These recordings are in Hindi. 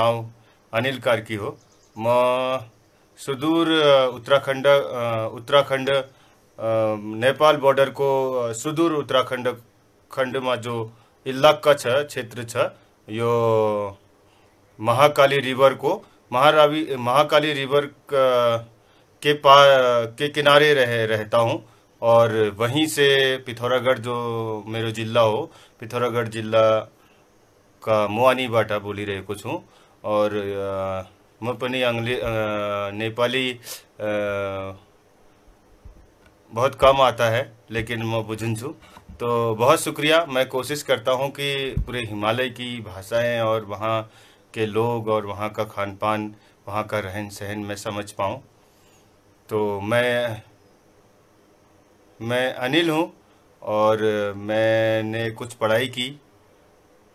नाव अनिल कार्की हो म सुदूर उत्तराखंड उत्तराखंड नेपाल बॉर्डर को सुदूर उत्तराखंड खंड में जो इलाका छ क्षेत्र छ यो महाकाली को महारावी महाकाली रिवर के पा के किनारे रह रहता हूँ और वहीं से पिथौरागढ़ जो मेरे जिल्ला हो पिथौरागढ़ जिल्ला का मोआनी बाटा कुछ हूँ और म अंग्ले नेपाली बहुत कम आता है लेकिन मैं बुझुन्छु तो बहुत शुक्रिया मैं कोशिश करता हूँ कि पूरे हिमालय की भाषाएं और वहाँ के लोग और वहाँ का खान पान वहाँ का रहन सहन मैं समझ पाऊँ तो मैं मैं अनिल हूँ और मैंने कुछ पढ़ाई की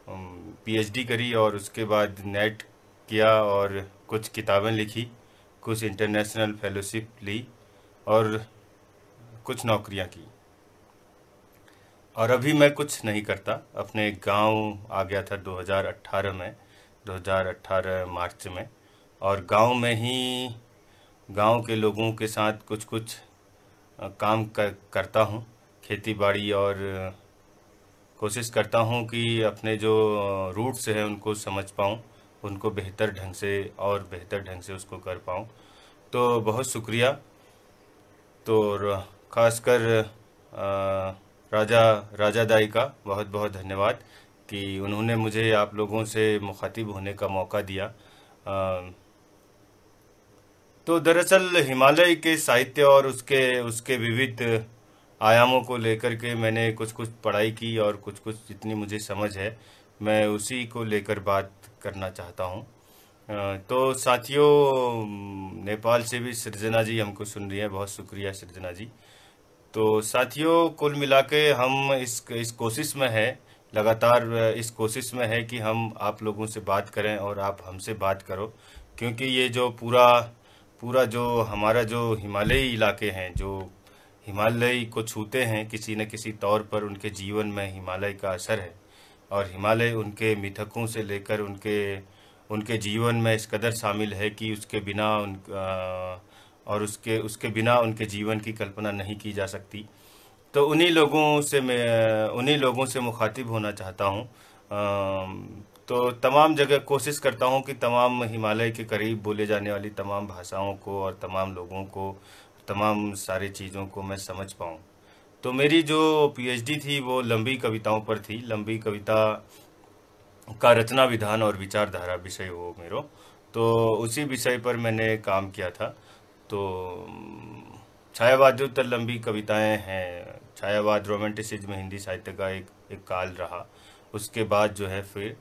पीएचडी करी और उसके बाद नेट किया और कुछ किताबें लिखी कुछ इंटरनेशनल फेलोशिप ली और कुछ नौकरियां की और अभी मैं कुछ नहीं करता अपने गांव आ गया था 2018 में 2018 मार्च में और गांव में ही गांव के लोगों के साथ कुछ कुछ काम कर, करता हूँ खेती बाड़ी और कोशिश करता हूँ कि अपने जो रूट्स हैं उनको समझ पाऊँ उनको बेहतर ढंग से और बेहतर ढंग से उसको कर पाऊँ तो बहुत शुक्रिया तो ख़ासकर राजा राजा दाई का बहुत बहुत धन्यवाद कि उन्होंने मुझे आप लोगों से मुखातिब होने का मौका दिया आ, तो दरअसल हिमालय के साहित्य और उसके उसके विविध आयामों को लेकर के मैंने कुछ कुछ पढ़ाई की और कुछ कुछ जितनी मुझे समझ है मैं उसी को लेकर बात करना चाहता हूँ तो साथियों नेपाल से भी सृजना जी हमको सुन रही है बहुत शुक्रिया सृजना जी तो साथियों कुल मिला के हम इस इस कोशिश में है लगातार इस कोशिश में है कि हम आप लोगों से बात करें और आप हमसे बात करो क्योंकि ये जो पूरा पूरा जो हमारा जो हिमालयी इलाके हैं जो हिमालय को छूते हैं किसी न किसी तौर पर उनके जीवन में हिमालय का असर है और हिमालय उनके मिथकों से लेकर उनके उनके जीवन में इस कदर शामिल है कि उसके बिना उन और उसके उसके बिना उनके जीवन की कल्पना नहीं की जा सकती तो उन्हीं लोगों से मैं उन्हीं लोगों से मुखातिब होना चाहता हूँ तो तमाम जगह कोशिश करता हूँ कि तमाम हिमालय के करीब बोले जाने वाली तमाम भाषाओं को और तमाम लोगों को तमाम सारी चीज़ों को मैं समझ पाऊँ तो मेरी जो पीएचडी थी वो लंबी कविताओं पर थी लंबी कविता का रचना विधान और विचारधारा विषय वो मेरो तो उसी विषय पर मैंने काम किया था तो छायावाद तर लंबी कविताएं हैं छायावाद रोमांटिसिज्म हिंदी साहित्य का एक एक काल रहा उसके बाद जो है फिर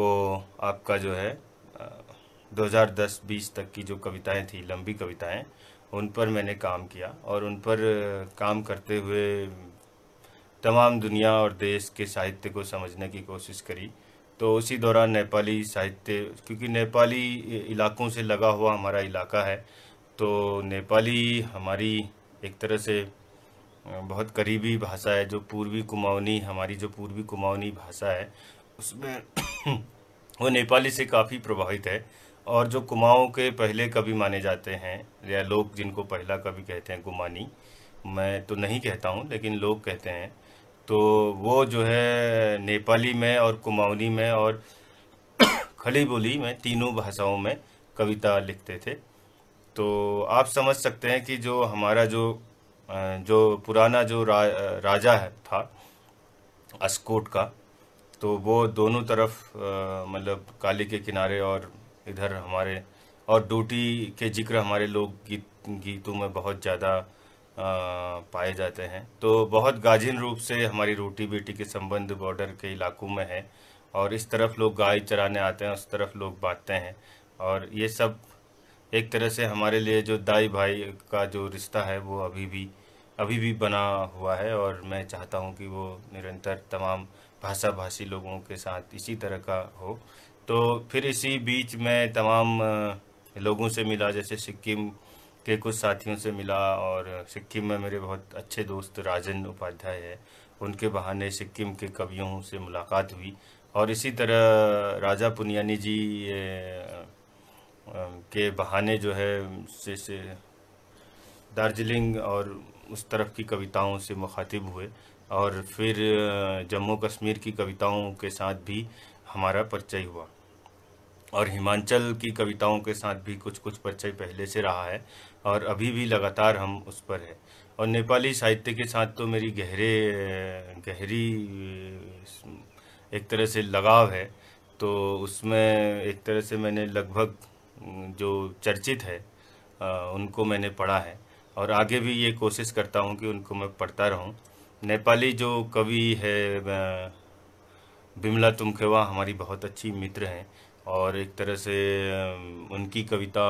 वो आपका जो है 2010-20 तक की जो कविताएं थी लंबी कविताएं उन पर मैंने काम किया और उन पर काम करते हुए तमाम दुनिया और देश के साहित्य को समझने की कोशिश करी तो उसी दौरान नेपाली साहित्य क्योंकि नेपाली इलाकों से लगा हुआ हमारा इलाका है तो नेपाली हमारी एक तरह से बहुत करीबी भाषा है जो पूर्वी कुमाऊनी हमारी जो पूर्वी कुमाऊनी भाषा है उसमें वो नेपाली से काफ़ी प्रभावित है और जो कुमाऊँ के पहले कवि माने जाते हैं या लोग जिनको पहला कवि कहते हैं गुमानी मैं तो नहीं कहता हूँ लेकिन लोग कहते हैं तो वो जो है नेपाली में और कुमाऊनी में और खली बोली में तीनों भाषाओं में कविता लिखते थे तो आप समझ सकते हैं कि जो हमारा जो जो पुराना जो रा, राजा है था अस्कोट का तो वो दोनों तरफ मतलब काली के किनारे और इधर हमारे और डूटी के जिक्र हमारे लोग गीत गीतों में बहुत ज़्यादा पाए जाते हैं तो बहुत गाजिन रूप से हमारी रोटी बेटी के संबंध बॉर्डर के इलाकों में है और इस तरफ लोग गाय चराने आते हैं उस तरफ लोग बांटते हैं और ये सब एक तरह से हमारे लिए जो दाई भाई का जो रिश्ता है वो अभी भी अभी भी बना हुआ है और मैं चाहता हूँ कि वो निरंतर तमाम भाषा भाषी लोगों के साथ इसी तरह का हो तो फिर इसी बीच में तमाम लोगों से मिला जैसे सिक्किम के कुछ साथियों से मिला और सिक्किम में मेरे बहुत अच्छे दोस्त राजन उपाध्याय है उनके बहाने सिक्किम के कवियों से मुलाकात हुई और इसी तरह राजा पुनियानी जी के बहाने जो है से, से दार्जिलिंग और उस तरफ की कविताओं से मुखातिब हुए और फिर जम्मू कश्मीर की कविताओं के साथ भी हमारा परिचय हुआ और हिमांचल की कविताओं के साथ भी कुछ कुछ परिचय पहले से रहा है और अभी भी लगातार हम उस पर है और नेपाली साहित्य के साथ तो मेरी गहरे गहरी एक तरह से लगाव है तो उसमें एक तरह से मैंने लगभग जो चर्चित है उनको मैंने पढ़ा है और आगे भी ये कोशिश करता हूँ कि उनको मैं पढ़ता रहूँ नेपाली जो कवि है बिमला तुमखेवा हमारी बहुत अच्छी मित्र हैं और एक तरह से उनकी कविता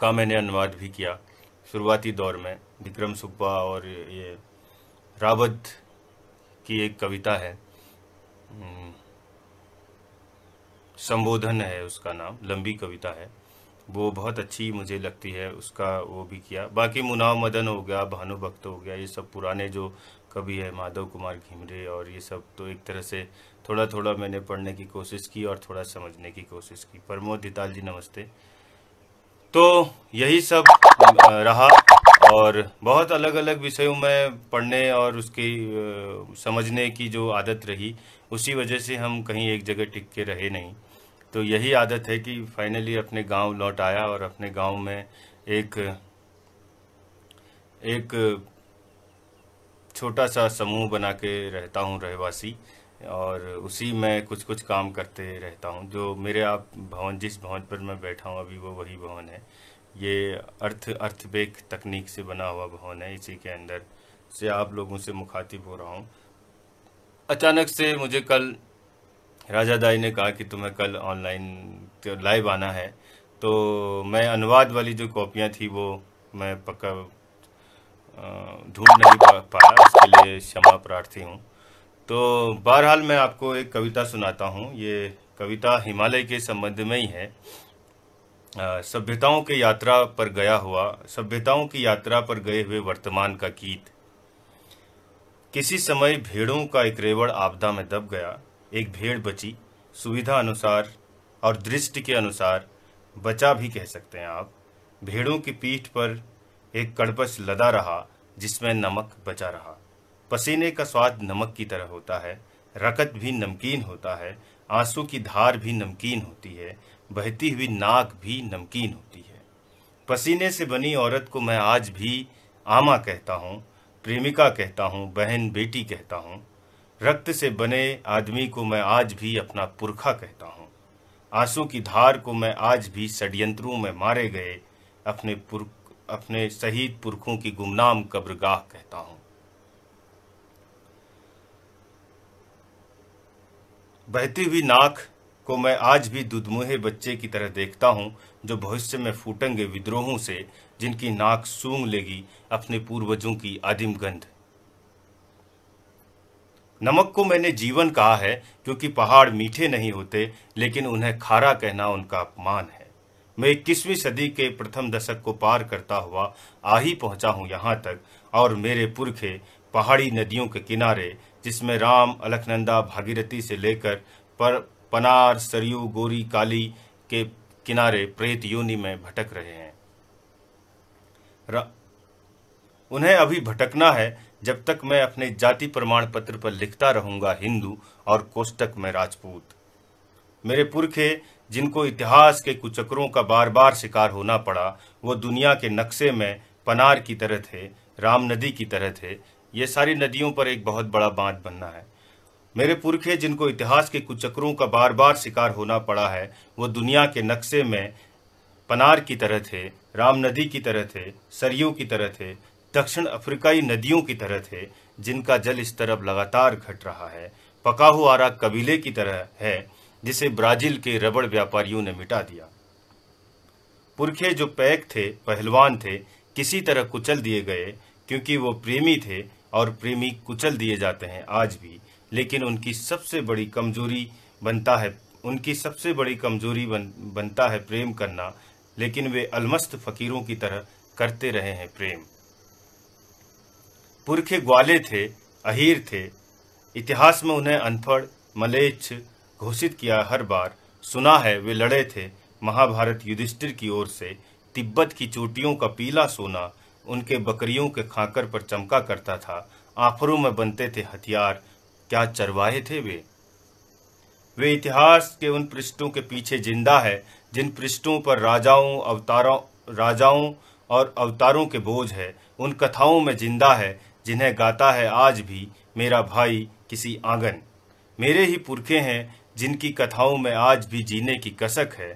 का मैंने अनुवाद भी किया शुरुआती दौर में विक्रम सुब्बा और ये रावत की एक कविता है संबोधन है उसका नाम लंबी कविता है वो बहुत अच्छी मुझे लगती है उसका वो भी किया बाकी मुनाव मदन हो गया भानु भक्त हो गया ये सब पुराने जो कवि है माधव कुमार घिमरे और ये सब तो एक तरह से थोड़ा थोड़ा मैंने पढ़ने की कोशिश की और थोड़ा समझने की कोशिश की प्रमोद धिताल जी नमस्ते तो यही सब रहा और बहुत अलग अलग विषयों में पढ़ने और उसकी समझने की जो आदत रही उसी वजह से हम कहीं एक जगह टिक के रहे नहीं तो यही आदत है कि फाइनली अपने गांव लौट आया और अपने गांव में एक एक छोटा सा समूह बना के रहता हूँ रहवासी और उसी में कुछ कुछ काम करते रहता हूँ जो मेरे आप भवन जिस भवन पर मैं बैठा हूँ अभी वो वही भवन है ये अर्थ अर्थबेक तकनीक से बना हुआ भवन है इसी के अंदर से आप लोगों से मुखातिब हो रहा हूँ अचानक से मुझे कल राजा दाई ने कहा कि तुम्हें कल ऑनलाइन लाइव आना है तो मैं अनुवाद वाली जो कॉपियाँ थी वो मैं पक्का ढूंढ नहीं पाया उसके लिए क्षमा प्रार्थी हूँ तो बहरहाल मैं आपको एक कविता सुनाता हूँ ये कविता हिमालय के संबंध में ही है सभ्यताओं के यात्रा पर गया हुआ सभ्यताओं की यात्रा पर गए हुए वर्तमान का गीत किसी समय भेड़ों का एक रेवड़ आपदा में दब गया एक भेड़ बची सुविधा अनुसार और दृष्टि के अनुसार बचा भी कह सकते हैं आप भेड़ों की पीठ पर एक कड़पस लदा रहा जिसमें नमक बचा रहा पसीने का स्वाद नमक की तरह होता है रकत भी नमकीन होता है आंसू की धार भी नमकीन होती है बहती हुई नाक भी नमकीन होती है पसीने से बनी औरत को मैं आज भी आमा कहता हूँ प्रेमिका कहता हूँ बहन बेटी कहता हूँ रक्त से बने आदमी को मैं आज भी अपना पुरखा कहता हूँ आंसू की धार को मैं आज भी षड्यंत्रों में मारे गए अपने पुर अपने शहीद पुरखों की गुमनाम कब्रगाह कहता हूं बहती हुई नाक को मैं आज भी दुदमुहे बच्चे की तरह देखता हूं जो भविष्य में फूटेंगे विद्रोहों से जिनकी नाक सूंग लेगी अपने पूर्वजों की आदिम गंध नमक को मैंने जीवन कहा है क्योंकि पहाड़ मीठे नहीं होते लेकिन उन्हें खारा कहना उनका अपमान है मैं इक्कीसवीं सदी के प्रथम दशक को पार करता हुआ आ ही पहुंचा हूं यहां तक और मेरे पुरखे पहाड़ी नदियों के किनारे जिसमें राम अलखनंदा भागीरथी से लेकर पर पनार सरयू गोरी काली के किनारे प्रेत योनि में भटक रहे हैं उन्हें अभी भटकना है जब तक मैं अपने जाति प्रमाण पत्र पर लिखता रहूंगा हिंदू और कोष्टक में राजपूत मेरे पुरखे जिनको इतिहास के कुचक्रों का बार बार शिकार होना पड़ा वो दुनिया के नक्शे में पनार की तरह थे राम नदी की तरह थे ये सारी नदियों पर एक बहुत बड़ा बांध बनना है मेरे पुरखे जिनको इतिहास के कुचक्रों का बार बार शिकार होना पड़ा है वो दुनिया के नक्शे में पनार की तरह थे राम नदी की तरह थे सरयू की तरह थे दक्षिण अफ्रीकाई नदियों की तरह थे जिनका जल इस तरफ लगातार घट रहा है पकाहू आरा कबीले की तरह है जिसे ब्राजील के रबड़ व्यापारियों ने मिटा दिया पुरखे जो पैक थे पहलवान थे किसी तरह कुचल दिए गए क्योंकि वो प्रेमी थे और प्रेमी कुचल दिए जाते हैं आज भी लेकिन उनकी सबसे बड़ी कमजोरी बनता है उनकी सबसे बड़ी कमजोरी बन, बनता है प्रेम करना लेकिन वे अलमस्त फकीरों की तरह करते रहे हैं प्रेम पुरखे ग्वाले थे अहीर थे इतिहास में उन्हें अनपढ़ मलेच्छ घोषित किया हर बार सुना है वे लड़े थे महाभारत युधिष्ठिर की ओर से तिब्बत की चोटियों का पीला सोना उनके बकरियों के खाकर पर चमका करता था आफरों में बनते थे हथियार क्या चरवाहे थे वे वे इतिहास के उन पृष्ठों के पीछे जिंदा है जिन पृष्ठों पर राजाओं अवतारों राजाओं और अवतारों के बोझ है उन कथाओं में जिंदा है जिन्हें गाता है आज भी मेरा भाई किसी आंगन मेरे ही पुरखे हैं जिनकी कथाओं में आज भी जीने की कसक है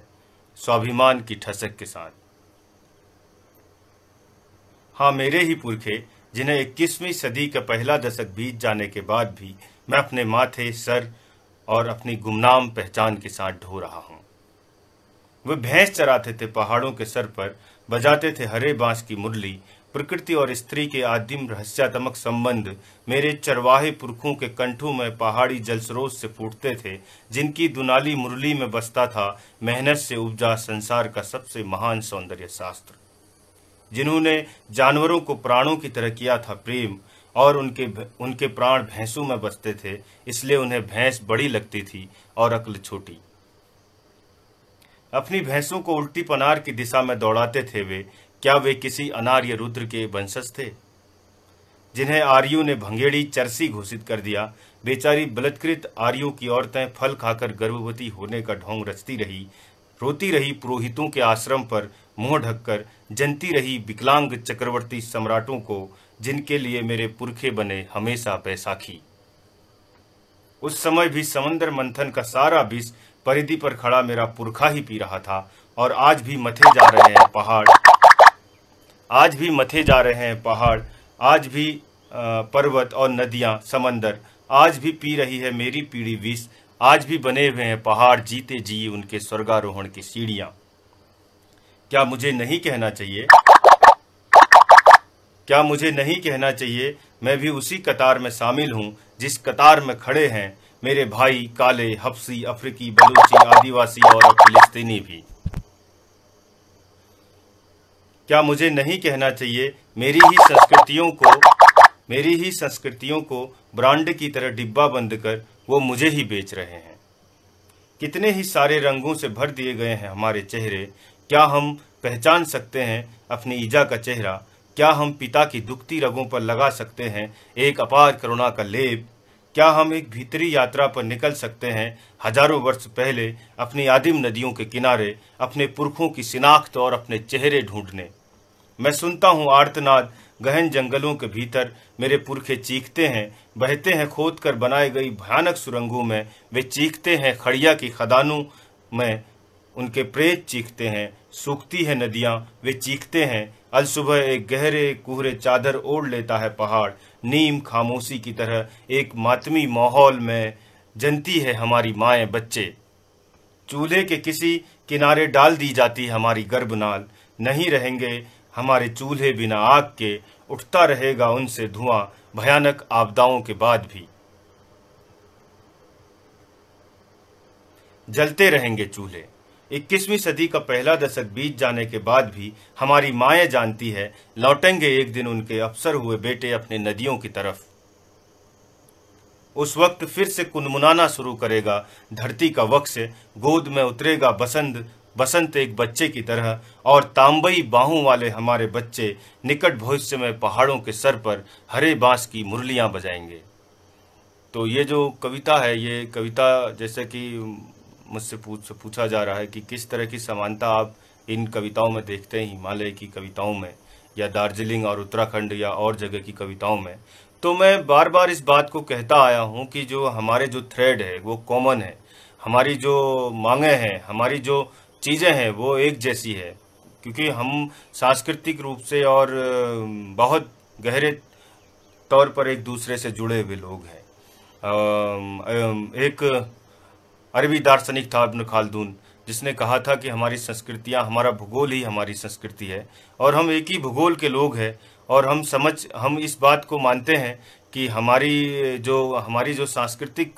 स्वाभिमान की ठसक के साथ हाँ मेरे ही पुरखे जिन्हें इक्कीसवीं सदी का पहला दशक बीत जाने के बाद भी मैं अपने माथे सर और अपनी गुमनाम पहचान के साथ ढो रहा हूँ वे भैंस चराते थे पहाड़ों के सर पर बजाते थे हरे बांस की मुरली प्रकृति और स्त्री के आदिम रहस्यात्मक संबंध मेरे चरवाहे पुरखों के कंठों में पहाड़ी जलस्रोत से फूटते थे जिनकी दुनाली मुरली में बसता था मेहनत से उपजा संसार का सबसे महान सौंदर्य शास्त्र जिन्होंने जानवरों को प्राणों की तरह किया था प्रेम और उनके उनके प्राण भैंसों में बसते थे इसलिए उन्हें भैंस बड़ी लगती थी और अक्ल छोटी अपनी भैंसों को उल्टी पनार की दिशा में दौड़ाते थे वे क्या वे किसी अनार्य रुद्र के वंशज थे जिन्हें आर्यो ने भंगेड़ी चरसी घोषित कर दिया बेचारी बलत्कृत आर्यो की औरतें फल खाकर गर्भवती होने का ढोंग रचती रही रोती रही पुरोहितों के आश्रम पर मुंह ढककर जनती रही विकलांग चक्रवर्ती सम्राटों को जिनके लिए मेरे पुरखे बने हमेशा बैसाखी उस समय भी समंदर मंथन का सारा विष परिधि पर खड़ा मेरा पुरखा ही पी रहा था और आज भी मथे जा रहे हैं पहाड़ आज भी मथे जा रहे हैं पहाड़ आज भी पर्वत और नदियां समंदर आज भी पी रही है मेरी पीढ़ी विष आज भी बने हुए हैं पहाड़ जीते जी उनके स्वर्गारोहण की सीढ़ियाँ क्या मुझे नहीं कहना चाहिए क्या मुझे नहीं कहना चाहिए मैं भी उसी कतार में शामिल हूँ जिस कतार में खड़े हैं मेरे भाई काले हफ्सी अफ्रीकी बलूची आदिवासी और फिलिस्तीनी भी क्या मुझे नहीं कहना चाहिए मेरी ही संस्कृतियों को मेरी ही संस्कृतियों को ब्रांड की तरह डिब्बा बंद कर वो मुझे ही बेच रहे हैं कितने ही सारे रंगों से भर दिए गए हैं हमारे चेहरे क्या हम पहचान सकते हैं अपनी ईजा का चेहरा क्या हम पिता की दुखती रगों पर लगा सकते हैं एक अपार करुणा का लेप क्या हम एक भीतरी यात्रा पर निकल सकते हैं हजारों वर्ष पहले अपनी आदिम नदियों के किनारे अपने पुरखों की शिनाख्त और अपने चेहरे ढूंढने मैं सुनता हूँ आर्तनाद गहन जंगलों के भीतर मेरे पुरखे चीखते हैं बहते हैं खोद कर बनाई गई भयानक सुरंगों में वे चीखते हैं खड़िया की खदानों में उनके प्रेत चीखते हैं सूखती है नदियाँ वे चीखते हैं अल सुबह एक गहरे कुहरे चादर ओढ़ लेता है पहाड़ नीम खामोशी की तरह एक मातमी माहौल में जनती है हमारी माएँ बच्चे चूल्हे के किसी किनारे डाल दी जाती हमारी गर्भनाल नहीं रहेंगे हमारे चूल्हे बिना आग के उठता रहेगा उनसे धुआं भयानक आपदाओं के बाद भी जलते रहेंगे चूल्हे 21वीं सदी का पहला दशक बीत जाने के बाद भी हमारी माए जानती है लौटेंगे एक दिन उनके अफसर हुए बेटे अपने नदियों की तरफ उस वक्त फिर से कुनमुनाना शुरू करेगा धरती का वक्स गोद में उतरेगा बसंत बसंत एक बच्चे की तरह और तांबई बाहों वाले हमारे बच्चे निकट भविष्य में पहाड़ों के सर पर हरे बांस की मुरलियाँ बजाएंगे तो ये जो कविता है ये कविता जैसे कि मुझसे पूछ पूछा जा रहा है कि किस तरह की समानता आप इन कविताओं में देखते हैं हिमालय की कविताओं में या दार्जिलिंग और उत्तराखंड या और जगह की कविताओं में तो मैं बार बार इस बात को कहता आया हूँ कि जो हमारे जो थ्रेड है वो कॉमन है हमारी जो मांगे हैं हमारी जो चीज़ें हैं वो एक जैसी है क्योंकि हम सांस्कृतिक रूप से और बहुत गहरे तौर पर एक दूसरे से जुड़े हुए लोग हैं एक अरबी दार्शनिक था अबन खालदून जिसने कहा था कि हमारी संस्कृतियाँ हमारा भूगोल ही हमारी संस्कृति है और हम एक ही भूगोल के लोग हैं और हम समझ हम इस बात को मानते हैं कि हमारी जो हमारी जो सांस्कृतिक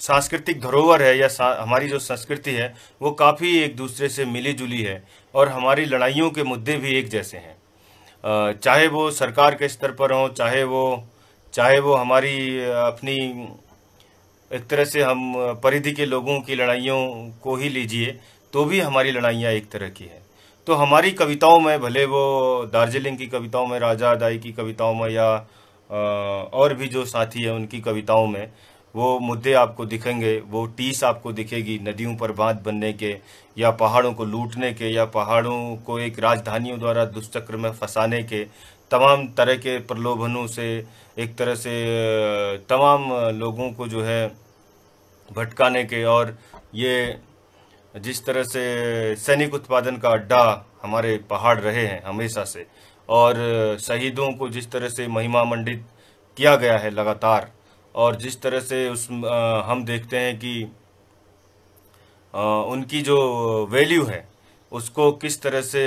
सांस्कृतिक धरोहर है या हमारी जो संस्कृति है वो काफ़ी एक दूसरे से मिली जुली है और हमारी लड़ाइयों के मुद्दे भी एक जैसे हैं चाहे वो सरकार के स्तर पर हों चाहे वो चाहे वो हमारी अपनी एक तरह से हम परिधि के लोगों की लड़ाइयों को ही लीजिए तो भी हमारी लड़ाइयाँ एक तरह की हैं तो हमारी कविताओं में भले वो दार्जिलिंग की कविताओं में राजा दाई की कविताओं में या और भी जो साथी हैं उनकी कविताओं में वो मुद्दे आपको दिखेंगे वो टीस आपको दिखेगी नदियों पर बांध बनने के या पहाड़ों को लूटने के या पहाड़ों को एक राजधानियों द्वारा दुष्चक्र में फंसाने के तमाम तरह के प्रलोभनों से एक तरह से तमाम लोगों को जो है भटकाने के और ये जिस तरह से सैनिक उत्पादन का अड्डा हमारे पहाड़ रहे हैं हमेशा से और शहीदों को जिस तरह से महिमा मंडित किया गया है लगातार और जिस तरह से उस आ, हम देखते हैं कि आ, उनकी जो वैल्यू है उसको किस तरह से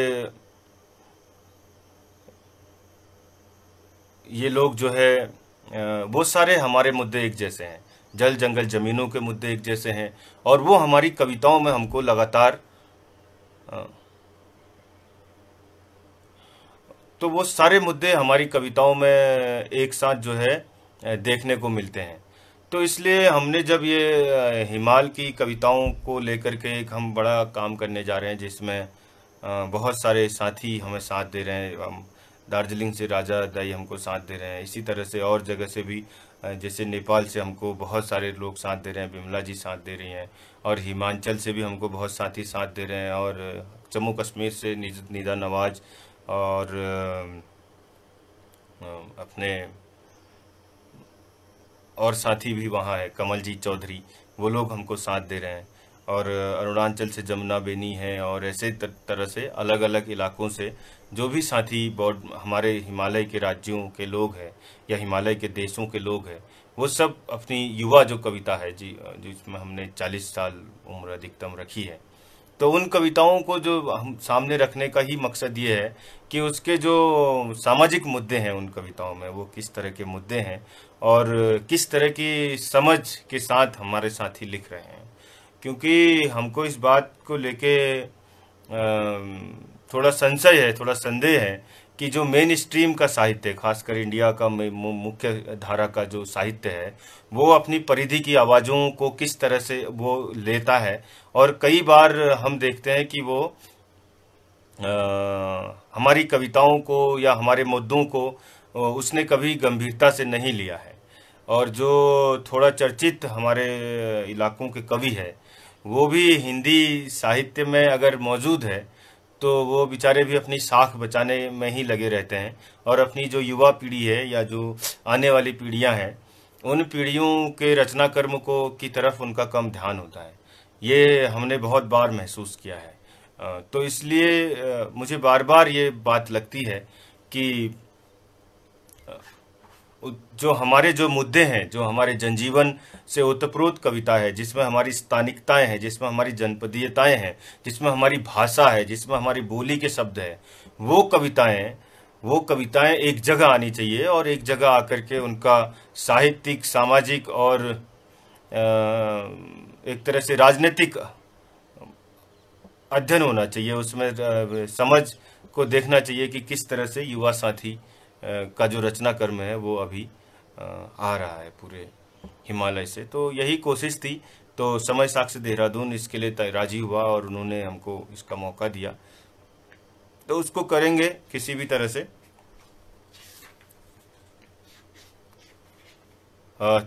ये लोग जो है वो सारे हमारे मुद्दे एक जैसे हैं जल जंगल ज़मीनों के मुद्दे एक जैसे हैं और वो हमारी कविताओं में हमको लगातार तो वो सारे मुद्दे हमारी कविताओं में एक साथ जो है देखने को मिलते हैं तो इसलिए हमने जब ये हिमाल की कविताओं को लेकर के एक हम बड़ा काम करने जा रहे हैं जिसमें बहुत सारे साथी हमें साथ दे रहे हैं हम दार्जिलिंग से राजा दाई हमको साथ दे रहे हैं इसी तरह से और जगह से भी जैसे नेपाल से हमको बहुत सारे लोग साथ दे रहे हैं बिमला जी साथ दे रही हैं और हिमाचल से भी हमको बहुत साथी साथ दे रहे हैं और जम्मू कश्मीर से निदा नवाज और अपने और साथी भी वहाँ है कमल जी चौधरी वो लोग हमको साथ दे रहे हैं और अरुणाचल से जमुना बेनी है और ऐसे तरह से अलग अलग इलाकों से जो भी साथी बॉर्ड हमारे हिमालय के राज्यों के लोग हैं या हिमालय के देशों के लोग हैं वो सब अपनी युवा जो कविता है जी जिसमें हमने 40 साल उम्र अधिकतम रखी है तो उन कविताओं को जो हम सामने रखने का ही मकसद ये है कि उसके जो सामाजिक मुद्दे हैं उन कविताओं में वो किस तरह के मुद्दे हैं और किस तरह की समझ के साथ हमारे साथी लिख रहे हैं क्योंकि हमको इस बात को लेके थोड़ा संशय है थोड़ा संदेह है कि जो मेन स्ट्रीम का साहित्य खासकर इंडिया का मुख्य धारा का जो साहित्य है वो अपनी परिधि की आवाज़ों को किस तरह से वो लेता है और कई बार हम देखते हैं कि वो आ, हमारी कविताओं को या हमारे मुद्दों को उसने कभी गंभीरता से नहीं लिया है और जो थोड़ा चर्चित हमारे इलाकों के कवि है वो भी हिंदी साहित्य में अगर मौजूद है तो वो बेचारे भी अपनी साख बचाने में ही लगे रहते हैं और अपनी जो युवा पीढ़ी है या जो आने वाली पीढ़ियां हैं उन पीढ़ियों के रचना कर्म को की तरफ उनका कम ध्यान होता है ये हमने बहुत बार महसूस किया है तो इसलिए मुझे बार बार ये बात लगती है कि जो हमारे जो मुद्दे हैं जो हमारे जनजीवन से ओतप्रोत कविता है जिसमें हमारी स्थानिकताएं हैं जिसमें हमारी जनपदीयताएं हैं जिसमें हमारी भाषा है जिसमें हमारी बोली के शब्द हैं वो कविताएं वो कविताएं एक जगह आनी चाहिए और एक जगह आकर के उनका साहित्यिक सामाजिक और एक तरह से राजनीतिक अध्ययन होना चाहिए उसमें समझ को देखना चाहिए कि किस तरह से युवा साथी का जो रचना कर्म है वो अभी आ रहा है पूरे हिमालय से तो यही कोशिश थी तो समय साक्ष देहरादून इसके लिए राजी हुआ और उन्होंने हमको इसका मौका दिया तो उसको करेंगे किसी भी तरह से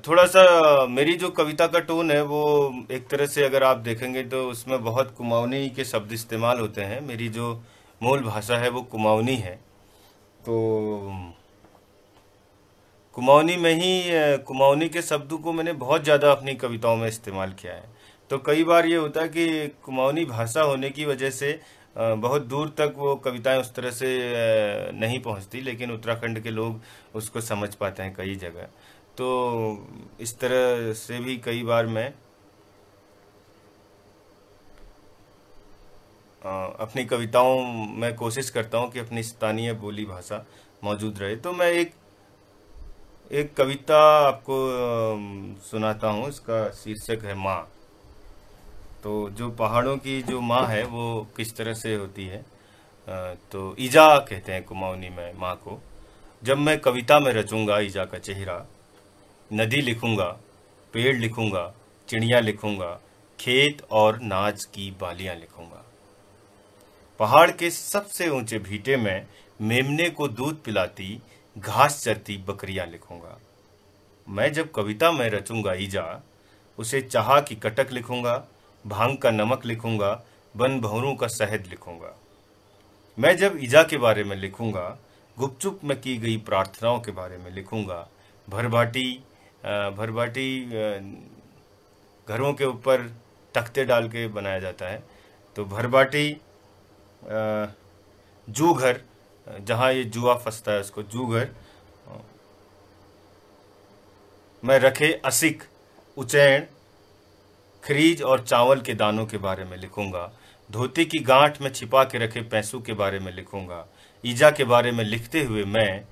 थोड़ा सा मेरी जो कविता का टोन है वो एक तरह से अगर आप देखेंगे तो उसमें बहुत कुमाऊनी के शब्द इस्तेमाल होते हैं मेरी जो मूल भाषा है वो कुमाऊनी है तो कुमाऊनी में ही कुमाऊनी के शब्दों को मैंने बहुत ज़्यादा अपनी कविताओं में इस्तेमाल किया है तो कई बार ये होता है कि कुमाऊनी भाषा होने की वजह से बहुत दूर तक वो कविताएं उस तरह से नहीं पहुंचती लेकिन उत्तराखंड के लोग उसको समझ पाते हैं कई जगह तो इस तरह से भी कई बार मैं अपनी कविताओं में कोशिश करता हूँ कि अपनी स्थानीय बोली भाषा मौजूद रहे तो मैं एक एक कविता आपको सुनाता हूँ इसका शीर्षक है माँ तो जो पहाड़ों की जो माँ है वो किस तरह से होती है तो ईजा कहते हैं कुमाऊनी में माँ को जब मैं कविता में रचूंगा ईजा का चेहरा नदी लिखूंगा पेड़ लिखूंगा चिड़िया लिखूंगा खेत और नाच की बालियां लिखूंगा पहाड़ के सबसे ऊंचे भीटे में मेमने को दूध पिलाती घास चरती बकरियां लिखूंगा मैं जब कविता में रचूंगा ईजा उसे चाह की कटक लिखूंगा भांग का नमक लिखूंगा बन भवरों का शहद लिखूंगा मैं जब ईजा के बारे में लिखूंगा गुपचुप में की गई प्रार्थनाओं के बारे में लिखूंगा भरभाटी भरभाटी घरों के ऊपर तख्ते डाल के बनाया जाता है तो भरभाटी जू घर जहाँ ये जुआ फंसता है उसको जू घर में रखे असिक उचैन खरीज और चावल के दानों के बारे में लिखूंगा धोती की गांठ में छिपा के रखे पैसों के बारे में लिखूंगा ईजा के बारे में लिखते हुए मैं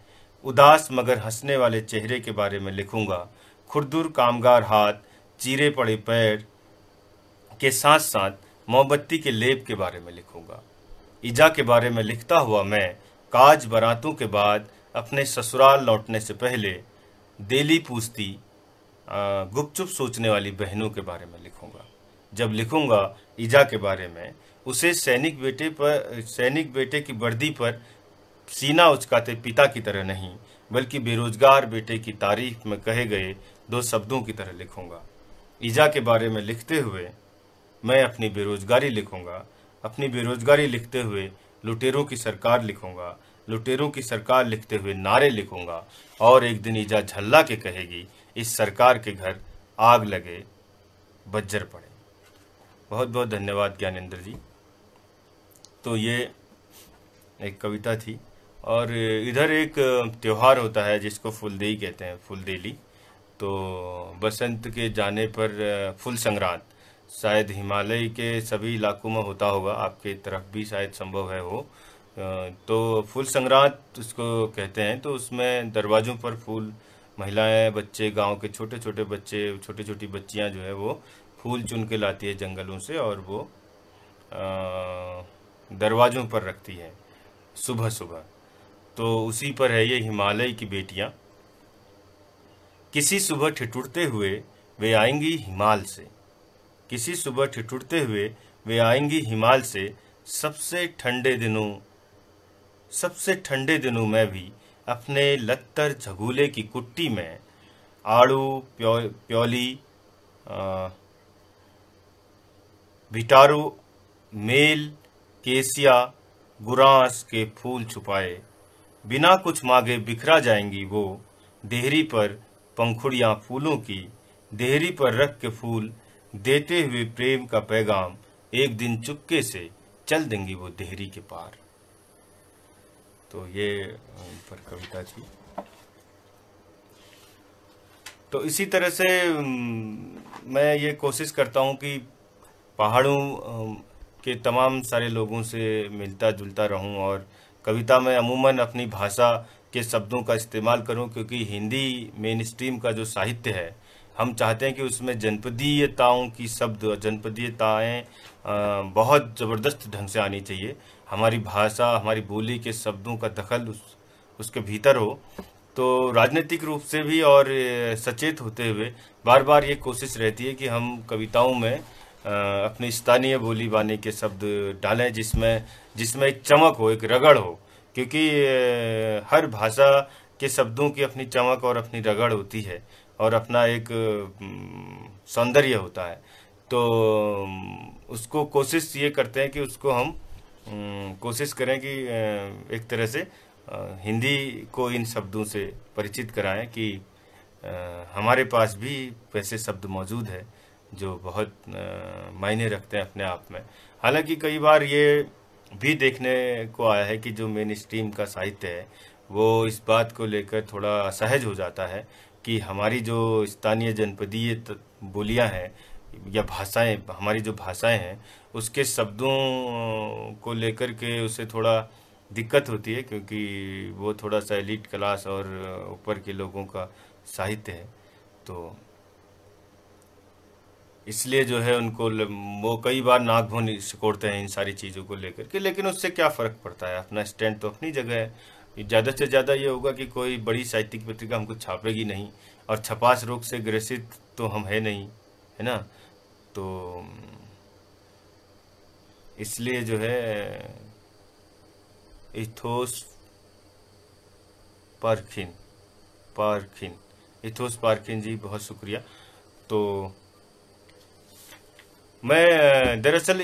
उदास मगर हंसने वाले चेहरे के बारे में लिखूंगा खुरदुर कामगार हाथ चीरे पड़े पैर के साथ साथ मोमबत्ती के लेप के बारे में लिखूंगा ईजा के बारे में लिखता हुआ मैं काज बरातों के बाद अपने ससुराल लौटने से पहले डेली पूछती गुपचुप सोचने वाली बहनों के बारे में लिखूंगा जब लिखूंगा ईजा के बारे में उसे सैनिक बेटे पर सैनिक बेटे की वर्दी पर सीना उचकाते पिता की तरह नहीं बल्कि बेरोजगार बेटे की तारीफ में कहे गए दो शब्दों की तरह लिखूंगा ईजा के बारे में लिखते हुए मैं अपनी बेरोजगारी लिखूंगा अपनी बेरोजगारी लिखते हुए लुटेरों की सरकार लिखूंगा लुटेरों की सरकार लिखते हुए नारे लिखूंगा और एक दिन ईजा झल्ला के कहेगी इस सरकार के घर आग लगे बज्जर पड़े बहुत बहुत धन्यवाद ज्ञानेन्द्र जी तो ये एक कविता थी और इधर एक त्यौहार होता है जिसको फुलदेई कहते हैं फुलदेली तो बसंत के जाने पर फुल संक्रांत शायद हिमालय के सभी इलाकों में होता होगा आपके तरफ भी शायद संभव है वो तो फूल संग्रांत उसको कहते हैं तो उसमें दरवाज़ों पर फूल महिलाएं बच्चे गांव के छोटे छोटे बच्चे छोटी छोटी बच्चियां जो है वो फूल चुन के लाती है जंगलों से और वो दरवाज़ों पर रखती है सुबह सुबह तो उसी पर है ये हिमालय की बेटियाँ किसी सुबह ठिठुरते हुए वे आएंगी हिमाल से किसी सुबह ठिठुरते हुए वे आएंगी हिमाल से सबसे ठंडे दिनों सबसे ठंडे दिनों में भी अपने लत्तर झगूले की कुट्टी में आड़ू प्यो प्योली भिटारू मेल केसिया गुरास के फूल छुपाए बिना कुछ मांगे बिखरा जाएंगी वो देहरी पर पंखुड़ियाँ फूलों की देहरी पर रख के फूल देते हुए प्रेम का पैगाम एक दिन चुपके से चल देंगी वो देहरी के पार तो ये पर कविता थी तो इसी तरह से मैं ये कोशिश करता हूँ कि पहाड़ों के तमाम सारे लोगों से मिलता जुलता रहूँ और कविता में अमूमन अपनी भाषा के शब्दों का इस्तेमाल करूँ क्योंकि हिंदी मेन स्ट्रीम का जो साहित्य है हम चाहते हैं कि उसमें जनपदीयताओं की शब्द जनपदीयताएं बहुत ज़बरदस्त ढंग से आनी चाहिए हमारी भाषा हमारी बोली के शब्दों का दखल उस उसके भीतर हो तो राजनीतिक रूप से भी और सचेत होते हुए बार बार ये कोशिश रहती है कि हम कविताओं में अपनी स्थानीय बोली बानी के शब्द डालें जिसमें जिसमें एक चमक हो एक रगड़ हो क्योंकि हर भाषा के शब्दों की अपनी चमक और अपनी रगड़ होती है और अपना एक सौंदर्य होता है तो उसको कोशिश ये करते हैं कि उसको हम कोशिश करें कि एक तरह से हिंदी को इन शब्दों से परिचित कराएं कि हमारे पास भी वैसे शब्द मौजूद है जो बहुत मायने रखते हैं अपने आप में हालांकि कई बार ये भी देखने को आया है कि जो मेन स्ट्रीम का साहित्य है वो इस बात को लेकर थोड़ा असहज हो जाता है कि हमारी जो स्थानीय जनपदीय बोलियां हैं या भाषाएं हमारी जो भाषाएं हैं उसके शब्दों को लेकर के उसे थोड़ा दिक्कत होती है क्योंकि वो थोड़ा सा एलिट क्लास और ऊपर के लोगों का साहित्य है तो इसलिए जो है उनको वो कई बार नाक भून सिकोड़ते हैं इन सारी चीज़ों को लेकर के लेकिन उससे क्या फ़र्क पड़ता है अपना स्टैंड तो अपनी जगह है ज़्यादा से ज़्यादा ये होगा कि कोई बड़ी साहित्यिक पत्रिका हमको छापेगी नहीं और छपास रोग से ग्रसित तो हम है नहीं है ना तो इसलिए जो है इथोस पारखिन पारखिन इथोस पारखिन जी बहुत शुक्रिया तो मैं दरअसल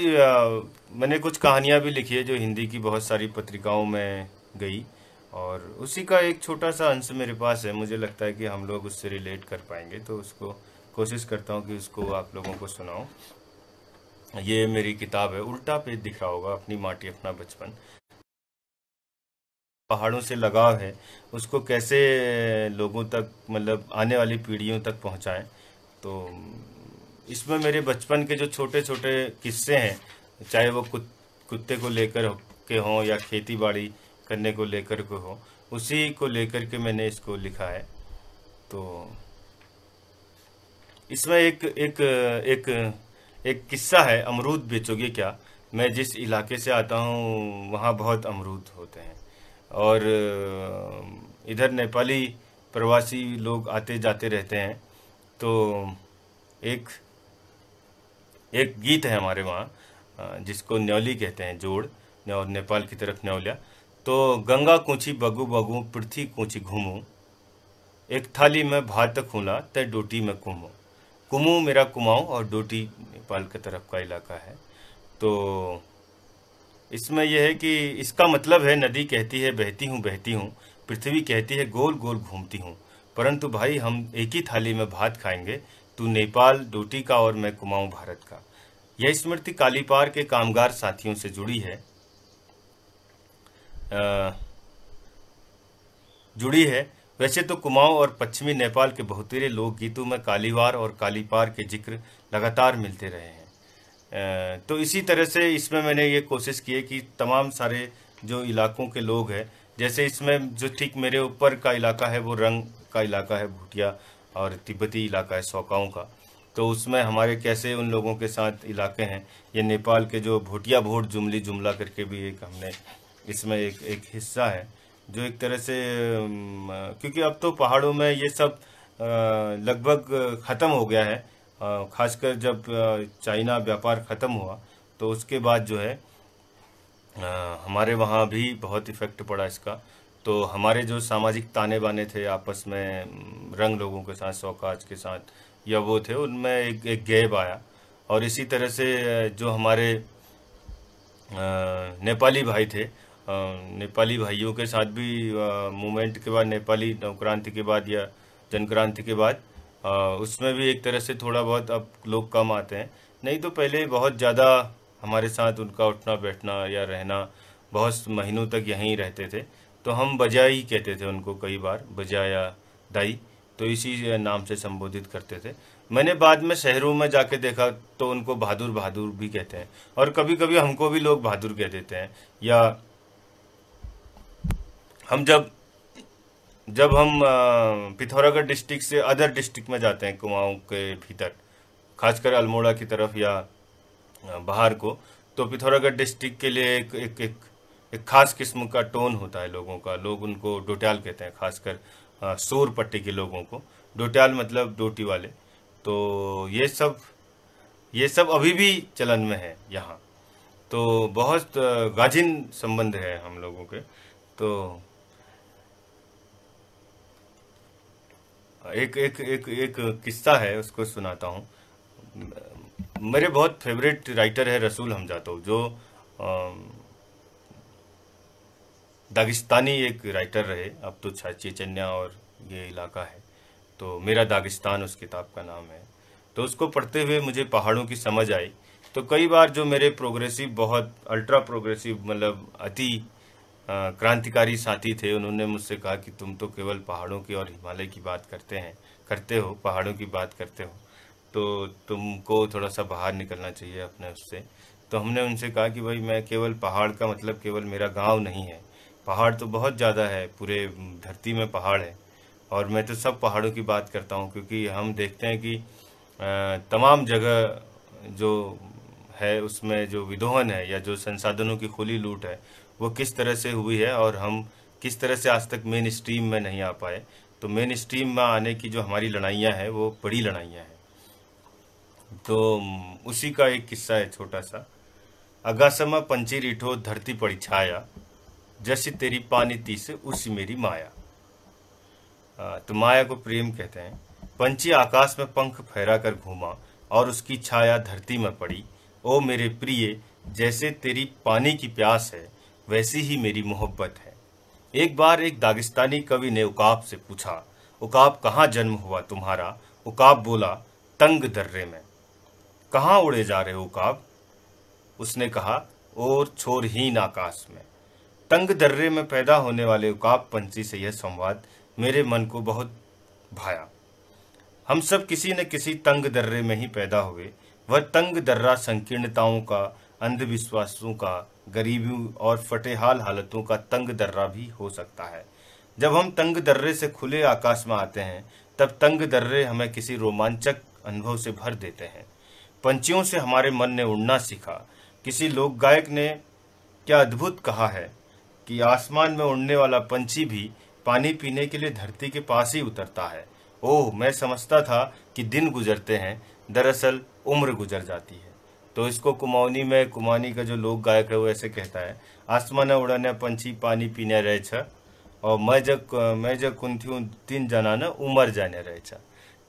मैंने कुछ कहानियाँ भी लिखी है जो हिंदी की बहुत सारी पत्रिकाओं में गई और उसी का एक छोटा सा अंश मेरे पास है मुझे लगता है कि हम लोग उससे रिलेट कर पाएंगे तो उसको कोशिश करता हूँ कि उसको आप लोगों को सुनाऊँ ये मेरी किताब है उल्टा पेज दिख रहा होगा अपनी माटी अपना बचपन पहाड़ों से लगाव है उसको कैसे लोगों तक मतलब आने वाली पीढ़ियों तक पहुँचाएँ तो इसमें मेरे बचपन के जो छोटे छोटे किस्से हैं चाहे वो कुत्ते को लेकर के हों या खेती बाड़ी करने को लेकर को हो उसी को लेकर के मैंने इसको लिखा है तो इसमें एक एक एक एक किस्सा है अमरूद बेचोगे क्या मैं जिस इलाके से आता हूँ वहाँ बहुत अमरूद होते हैं और इधर नेपाली प्रवासी लोग आते जाते रहते हैं तो एक एक गीत है हमारे वहाँ जिसको न्यौली कहते हैं जोड़ और नेपाल की तरफ न्यौलिया तो गंगा कोची बगु बगु पृथ्वी कोची घूमू एक थाली में भात खूला तय डोटी में कुमो कुमो मेरा कुमाऊँ और डोटी नेपाल के तरफ का इलाका है तो इसमें यह है कि इसका मतलब है नदी कहती है बहती हूँ बहती हूँ पृथ्वी कहती है गोल गोल घूमती हूँ परंतु भाई हम एक ही थाली में भात खाएंगे तू नेपाल डोटी का और मैं कुमाऊँ भारत का यह स्मृति कालीपार के कामगार साथियों से जुड़ी है जुड़ी है वैसे तो कुमाऊं और पश्चिमी नेपाल के बहुतेरे लोकगीतों में कालीवार और कालीपार के जिक्र लगातार मिलते रहे हैं तो इसी तरह से इसमें मैंने ये कोशिश की है कि तमाम सारे जो इलाकों के लोग हैं जैसे इसमें जो ठीक मेरे ऊपर का इलाका है वो रंग का इलाका है भूटिया और तिब्बती इलाका है सौकाओं का तो उसमें हमारे कैसे उन लोगों के साथ इलाके हैं ये नेपाल के जो भूटिया भोट जुमली जुमला करके भी एक हमने इसमें एक एक हिस्सा है जो एक तरह से क्योंकि अब तो पहाड़ों में ये सब लगभग ख़त्म हो गया है खासकर जब चाइना व्यापार ख़त्म हुआ तो उसके बाद जो है हमारे वहाँ भी बहुत इफ़ेक्ट पड़ा इसका तो हमारे जो सामाजिक ताने बाने थे आपस में रंग लोगों के साथ सौकाज के साथ या वो थे उनमें एक एक गैब आया और इसी तरह से जो हमारे नेपाली भाई थे नेपाली भाइयों के साथ भी मूवमेंट के बाद नेपाली नवक्रांति के बाद या जनक्रांति के बाद आ, उसमें भी एक तरह से थोड़ा बहुत अब लोग कम आते हैं नहीं तो पहले बहुत ज़्यादा हमारे साथ उनका उठना बैठना या रहना बहुत महीनों तक यहीं रहते थे तो हम बजा ही कहते थे उनको कई बार बजा या दाई तो इसी नाम से संबोधित करते थे मैंने बाद में शहरों में जाके देखा तो उनको बहादुर बहादुर भी कहते हैं और कभी कभी हमको भी लोग बहादुर कह देते हैं या हम जब जब हम पिथौरागढ़ डिस्ट्रिक्ट से अदर डिस्ट्रिक्ट में जाते हैं कुमाऊँ के भीतर खासकर अल्मोड़ा की तरफ या बाहर को तो पिथौरागढ़ डिस्ट्रिक्ट के लिए एक एक एक एक खास किस्म का टोन होता है लोगों का लोग उनको डोट्याल कहते हैं खासकर सोर पट्टी के लोगों को डोट्याल मतलब डोटी वाले तो ये सब ये सब अभी भी चलन में है यहाँ तो बहुत गाजिन संबंध है हम लोगों के तो एक एक एक एक किस्सा है उसको सुनाता हूँ मेरे बहुत फेवरेट राइटर है रसूल हमजातो जो दागिस्तानी एक राइटर रहे अब तो चेचन्या और ये इलाका है तो मेरा दागिस्तान उस किताब का नाम है तो उसको पढ़ते हुए मुझे पहाड़ों की समझ आई तो कई बार जो मेरे प्रोग्रेसिव बहुत अल्ट्रा प्रोग्रेसिव मतलब अति क्रांतिकारी साथी थे उन्होंने मुझसे कहा कि तुम तो केवल पहाड़ों की और हिमालय की बात करते हैं करते हो पहाड़ों की बात करते हो तो तुमको थोड़ा सा बाहर निकलना चाहिए अपने उससे तो हमने उनसे कहा कि भाई मैं केवल पहाड़ का मतलब केवल मेरा गांव नहीं है पहाड़ तो बहुत ज़्यादा है पूरे धरती में पहाड़ है और मैं तो सब पहाड़ों की बात करता हूँ क्योंकि हम देखते हैं कि तमाम जगह जो है उसमें जो विदोहन है या जो संसाधनों की खुली लूट है वो किस तरह से हुई है और हम किस तरह से आज तक मेन स्ट्रीम में नहीं आ पाए तो मेन स्ट्रीम में आने की जो हमारी लड़ाइयाँ हैं वो बड़ी लड़ाइयाँ हैं तो उसी का एक किस्सा है छोटा सा अगासमा पंची रीठो धरती पड़ी छाया जैसी तेरी पानी तीस उसी मेरी माया तो माया को प्रेम कहते हैं पंची आकाश में पंख फहरा कर घूमा और उसकी छाया धरती में पड़ी ओ मेरे प्रिय जैसे तेरी पानी की प्यास है वैसी ही मेरी मोहब्बत है एक बार एक दागिस्तानी कवि ने उकाब से पूछा उकाब कहाँ जन्म हुआ तुम्हारा उकाब बोला तंग दर्रे में कहाँ उड़े जा रहे हो उकाब उसने कहा और छोर ही आकाश में तंग दर्रे में पैदा होने वाले उकाब पंछी से यह संवाद मेरे मन को बहुत भाया हम सब किसी न किसी तंग दर्रे में ही पैदा हुए वह तंग दर्रा संकीर्णताओं का अंधविश्वासों का गरीबी और फटेहाल हालतों का तंग दर्रा भी हो सकता है जब हम तंग दर्रे से खुले आकाश में आते हैं तब तंग दर्रे हमें किसी रोमांचक अनुभव से भर देते हैं पंछियों से हमारे मन ने उड़ना सीखा किसी लोक गायक ने क्या अद्भुत कहा है कि आसमान में उड़ने वाला पंछी भी पानी पीने के लिए धरती के पास ही उतरता है ओह मैं समझता था कि दिन गुजरते हैं दरअसल उम्र गुजर जाती है तो इसको कुमाऊनी में कुमानी का जो लोक गायक है वो ऐसे कहता है आसमान उड़ाने पंछी पानी पीने रहे छ और मैं जब मैं जब कुंथी तीन जना ना उमर जाने रहे छ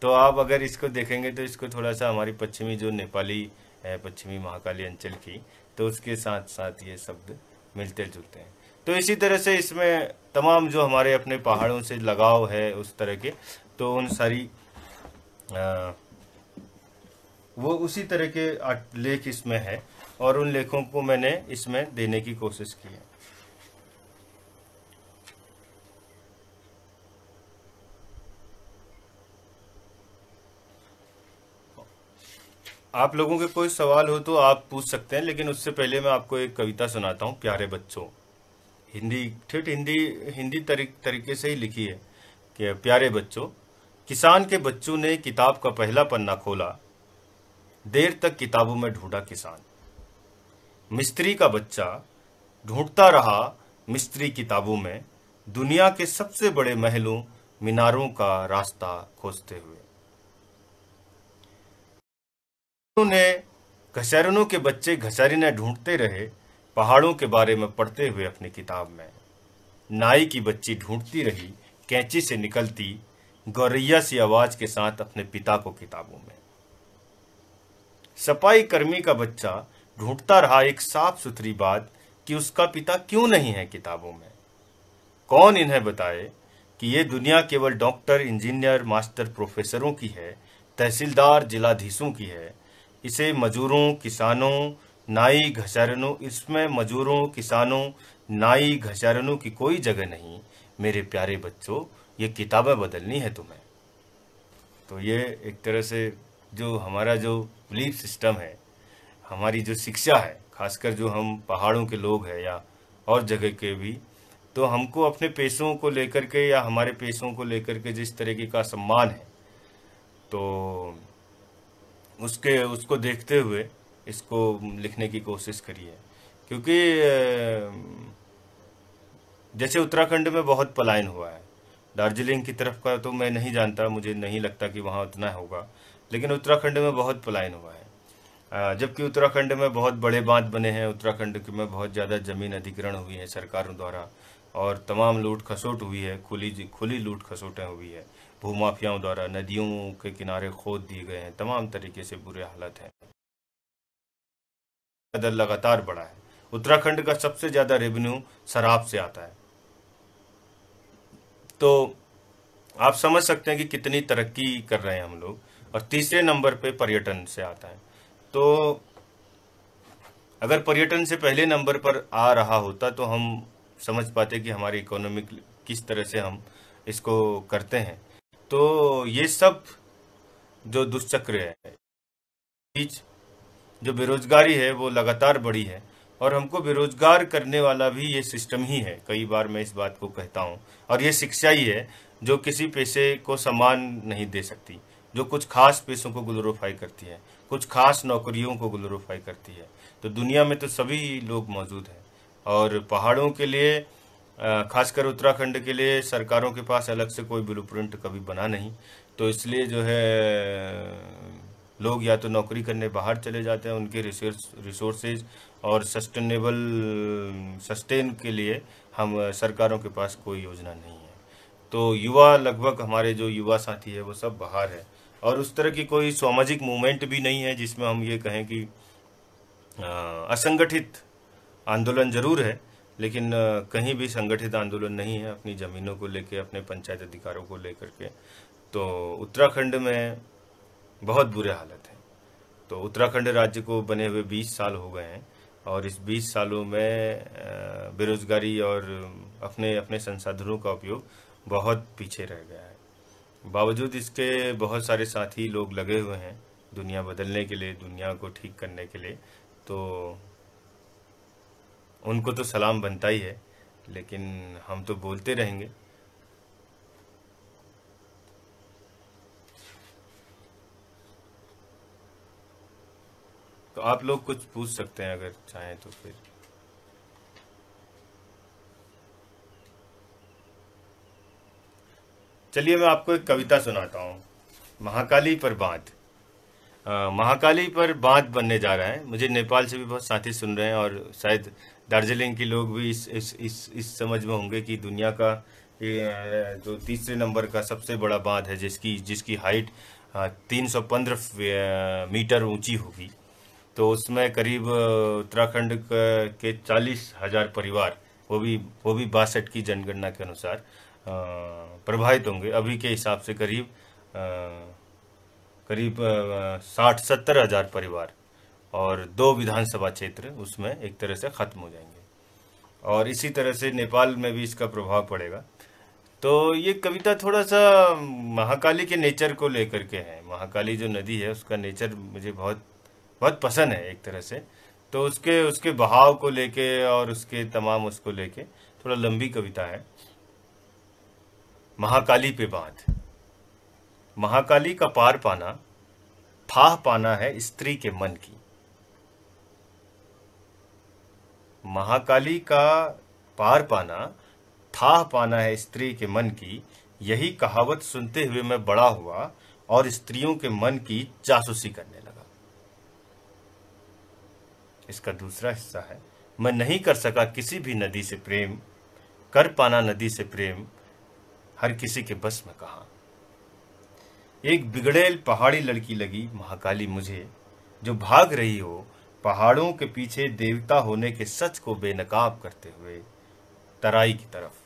तो आप अगर इसको देखेंगे तो इसको थोड़ा सा हमारी पश्चिमी जो नेपाली है पश्चिमी महाकाली अंचल की तो उसके साथ साथ ये शब्द मिलते जुलते हैं तो इसी तरह से इसमें तमाम जो हमारे अपने पहाड़ों से लगाव है उस तरह के तो उन सारी आ, वो उसी तरह के लेख इसमें है और उन लेखों को मैंने इसमें देने की कोशिश की है आप लोगों के कोई सवाल हो तो आप पूछ सकते हैं लेकिन उससे पहले मैं आपको एक कविता सुनाता हूं प्यारे बच्चों हिंदी ठेठ हिंदी हिंदी तरीक, तरीके से ही लिखी है कि प्यारे बच्चों किसान के बच्चों ने किताब का पहला पन्ना खोला देर तक किताबों में ढूंढा किसान मिस्त्री का बच्चा ढूंढता रहा मिस्त्री किताबों में दुनिया के सबसे बड़े महलों मीनारों का रास्ता खोजते हुए उन्होंने घसैरनों के बच्चे ने ढूंढते रहे पहाड़ों के बारे में पढ़ते हुए अपनी किताब में नाई की बच्ची ढूंढती रही कैंची से निकलती गौरैया सी आवाज के साथ अपने पिता को किताबों में सफाई कर्मी का बच्चा ढूंढता रहा एक साफ सुथरी बात कि उसका पिता क्यों नहीं है किताबों में कौन इन्हें बताए कि ये दुनिया केवल डॉक्टर इंजीनियर मास्टर प्रोफेसरों की है तहसीलदार जिलाधीशों की है इसे मजूरों किसानों नाई घसारनों इसमें मजूरों किसानों नाई घसारनों की कोई जगह नहीं मेरे प्यारे बच्चों ये किताबें बदलनी है तुम्हें तो ये एक तरह से जो हमारा जो बिलीफ सिस्टम है हमारी जो शिक्षा है खासकर जो हम पहाड़ों के लोग हैं या और जगह के भी तो हमको अपने पेशों को लेकर के या हमारे पेशों को लेकर के जिस तरीके का सम्मान है तो उसके उसको देखते हुए इसको लिखने की कोशिश करिए क्योंकि जैसे उत्तराखंड में बहुत पलायन हुआ है दार्जिलिंग की तरफ का तो मैं नहीं जानता मुझे नहीं लगता कि वहाँ उतना होगा लेकिन उत्तराखंड में बहुत पलायन हुआ है जबकि उत्तराखंड में बहुत बड़े बांध बने हैं उत्तराखंड में बहुत ज़्यादा ज़मीन अधिग्रहण हुई है सरकारों द्वारा और तमाम लूट खसोट हुई है खुली खुली लूट खसोटें हुई है भूमाफियाओं द्वारा नदियों के किनारे खोद दिए गए हैं तमाम तरीके से बुरे हालत हैं दर लगातार बढ़ा है उत्तराखंड का सबसे ज़्यादा रेवेन्यू शराब से आता है तो आप समझ सकते हैं कि कितनी तरक्की कर रहे हैं हम लोग और तीसरे नंबर पे पर्यटन से आता है तो अगर पर्यटन से पहले नंबर पर आ रहा होता तो हम समझ पाते कि हमारी इकोनॉमी किस तरह से हम इसको करते हैं तो ये सब जो दुष्चक्र है बीच जो बेरोजगारी है वो लगातार बढ़ी है और हमको बेरोजगार करने वाला भी ये सिस्टम ही है कई बार मैं इस बात को कहता हूँ और ये शिक्षा ही है जो किसी पैसे को सम्मान नहीं दे सकती जो कुछ खास पेशों को ग्लोरीफाई करती है कुछ खास नौकरियों को ग्लोरीफाई करती है तो दुनिया में तो सभी लोग मौजूद हैं और पहाड़ों के लिए खासकर उत्तराखंड के लिए सरकारों के पास अलग से कोई ब्लू कभी बना नहीं तो इसलिए जो है लोग या तो नौकरी करने बाहर चले जाते हैं उनके रिसोर्स रिसोर्सेज और सस्टेनेबल सस्टेन के लिए हम सरकारों के पास कोई योजना नहीं है तो युवा लगभग हमारे जो युवा साथी है वो सब बाहर है और उस तरह की कोई सामाजिक मूवमेंट भी नहीं है जिसमें हम ये कहें कि असंगठित आंदोलन जरूर है लेकिन कहीं भी संगठित आंदोलन नहीं है अपनी ज़मीनों को लेकर अपने पंचायत अधिकारों को लेकर के तो उत्तराखंड में बहुत बुरे हालत हैं तो उत्तराखंड राज्य को बने हुए बीस साल हो गए हैं और इस बीस सालों में बेरोज़गारी और अपने अपने संसाधनों का उपयोग बहुत पीछे रह गया है बावजूद इसके बहुत सारे साथी लोग लगे हुए हैं दुनिया बदलने के लिए दुनिया को ठीक करने के लिए तो उनको तो सलाम बनता ही है लेकिन हम तो बोलते रहेंगे तो आप लोग कुछ पूछ सकते हैं अगर चाहें तो फिर चलिए मैं आपको एक कविता सुनाता हूँ महाकाली पर बांध महाकाली पर बांध बनने जा रहा है मुझे नेपाल से भी बहुत साथी सुन रहे हैं और शायद दार्जिलिंग के लोग भी इस इस इस, इस समझ में होंगे कि दुनिया का जो तीसरे नंबर का सबसे बड़ा बांध है जिसकी जिसकी हाइट 315 मीटर ऊंची होगी तो उसमें करीब उत्तराखंड के चालीस हज़ार परिवार वो भी वो भी बासठ की जनगणना के अनुसार प्रभावित होंगे अभी के हिसाब से करीब करीब साठ सत्तर हज़ार परिवार और दो विधानसभा क्षेत्र उसमें एक तरह से ख़त्म हो जाएंगे और इसी तरह से नेपाल में भी इसका प्रभाव पड़ेगा तो ये कविता थोड़ा सा महाकाली के नेचर को लेकर के है महाकाली जो नदी है उसका नेचर मुझे बहुत बहुत पसंद है एक तरह से तो उसके उसके बहाव को लेके और उसके तमाम उसको लेके थोड़ा लंबी कविता है महाकाली पे बांध महाकाली का पार पाना फाह पाना है स्त्री के मन की महाकाली का पार पाना थाह पाना है स्त्री के मन की यही कहावत सुनते हुए मैं बड़ा हुआ और स्त्रियों के मन की जासूसी करने लगा इसका दूसरा हिस्सा है मैं नहीं कर सका किसी भी नदी से प्रेम कर पाना नदी से प्रेम हर किसी के बस में कहा एक बिगड़ेल पहाड़ी लड़की लगी महाकाली मुझे जो भाग रही हो पहाड़ों के पीछे देवता होने के सच को बेनकाब करते हुए तराई की तरफ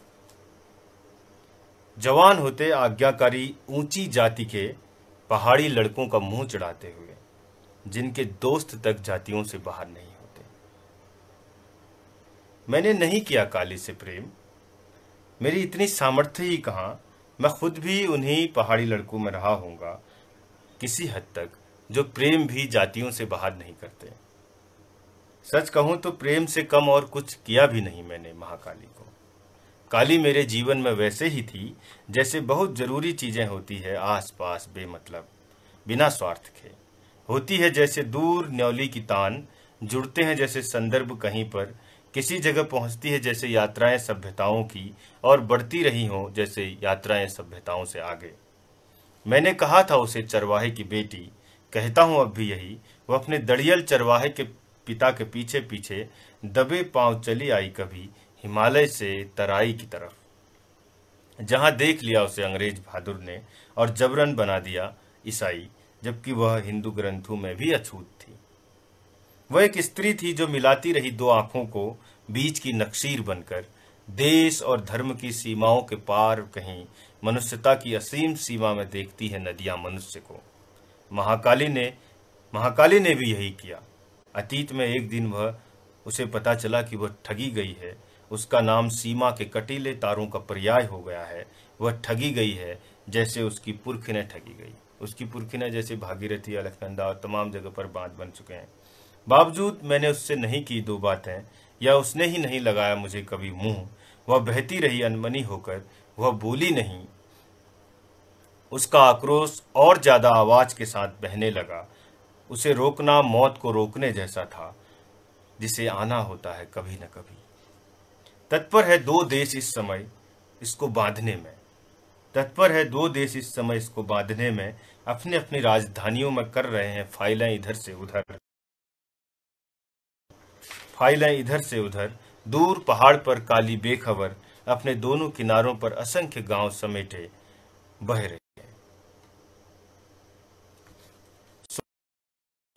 जवान होते आज्ञाकारी ऊंची जाति के पहाड़ी लड़कों का मुंह चढ़ाते हुए जिनके दोस्त तक जातियों से बाहर नहीं होते मैंने नहीं किया काली से प्रेम मेरी इतनी सामर्थ्य ही कहाँ मैं खुद भी उन्हीं पहाड़ी लड़कों में रहा होऊंगा किसी हद तक जो प्रेम भी जातियों से बाहर नहीं करते सच कहूं तो प्रेम से कम और कुछ किया भी नहीं मैंने महाकाली को काली मेरे जीवन में वैसे ही थी जैसे बहुत जरूरी चीजें होती है आसपास बेमतलब बिना स्वार्थ के होती है जैसे दूर न्यौली की तान जुड़ते हैं जैसे संदर्भ कहीं पर किसी जगह पहुंचती है जैसे यात्राएं सभ्यताओं की और बढ़ती रही हों जैसे यात्राएं सभ्यताओं से आगे मैंने कहा था उसे चरवाहे की बेटी कहता हूं अब भी यही वह अपने दड़ियल चरवाहे के पिता के पीछे पीछे दबे पांव चली आई कभी हिमालय से तराई की तरफ जहां देख लिया उसे अंग्रेज बहादुर ने और जबरन बना दिया ईसाई जबकि वह हिंदू ग्रंथों में भी अछूत थी वह एक स्त्री थी जो मिलाती रही दो आंखों को बीच की नक्शीर बनकर देश और धर्म की सीमाओं के पार कहीं मनुष्यता की असीम सीमा में देखती है नदियां मनुष्य को महाकाली ने महाकाली ने भी यही किया अतीत में एक दिन वह उसे पता चला कि वह ठगी गई है उसका नाम सीमा के कटीले तारों का पर्याय हो गया है वह ठगी गई है जैसे उसकी ने ठगी गई उसकी ने जैसे भागीरथी अलखनंदा और तमाम जगह पर बांध बन चुके हैं बावजूद मैंने उससे नहीं की दो बातें या उसने ही नहीं लगाया मुझे कभी मुंह वह बहती रही अनमनी होकर वह बोली नहीं उसका आक्रोश और ज़्यादा आवाज़ के साथ बहने लगा उसे रोकना मौत को रोकने जैसा था जिसे आना होता है कभी न कभी तत्पर है दो देश इस समय इसको बांधने में तत्पर है दो देश इस समय इसको बांधने में अपने अपनी राजधानियों में कर रहे हैं फाइलें इधर से उधर फाइलें इधर से उधर दूर पहाड़ पर काली बेखबर अपने दोनों किनारों पर असंख्य गांव समेटे बह रहे हैं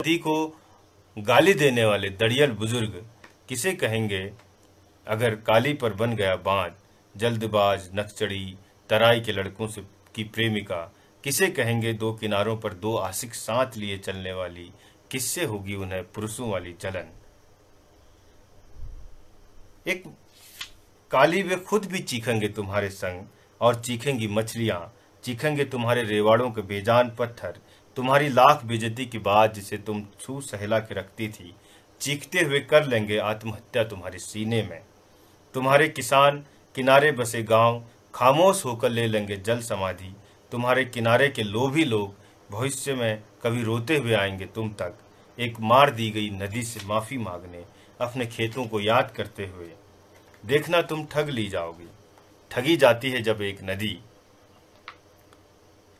नदी को गाली देने वाले दड़ियल बुजुर्ग किसे कहेंगे अगर काली पर बन गया बांध जल्दबाज नक्चड़ी तराई के लड़कों से की प्रेमिका किसे कहेंगे दो किनारों पर दो आशिक साथ लिए चलने वाली किससे होगी उन्हें पुरुषों वाली चलन एक काली वे खुद भी चीखेंगे तुम्हारे संग और चीखेंगी मछलियाँ चीखेंगे तुम्हारे रेवाड़ों के बेजान पत्थर तुम्हारी लाख बेजती की बात जिसे तुम छू सहला के रखती थी चीखते हुए कर लेंगे आत्महत्या तुम्हारे सीने में तुम्हारे किसान किनारे बसे गांव खामोश होकर ले लेंगे जल समाधि तुम्हारे किनारे के लोभी लोग भविष्य में कभी रोते हुए आएंगे तुम तक एक मार दी गई नदी से माफ़ी मांगने अपने खेतों को याद करते हुए देखना तुम ठग ली जाओगे ठगी जाती है जब एक नदी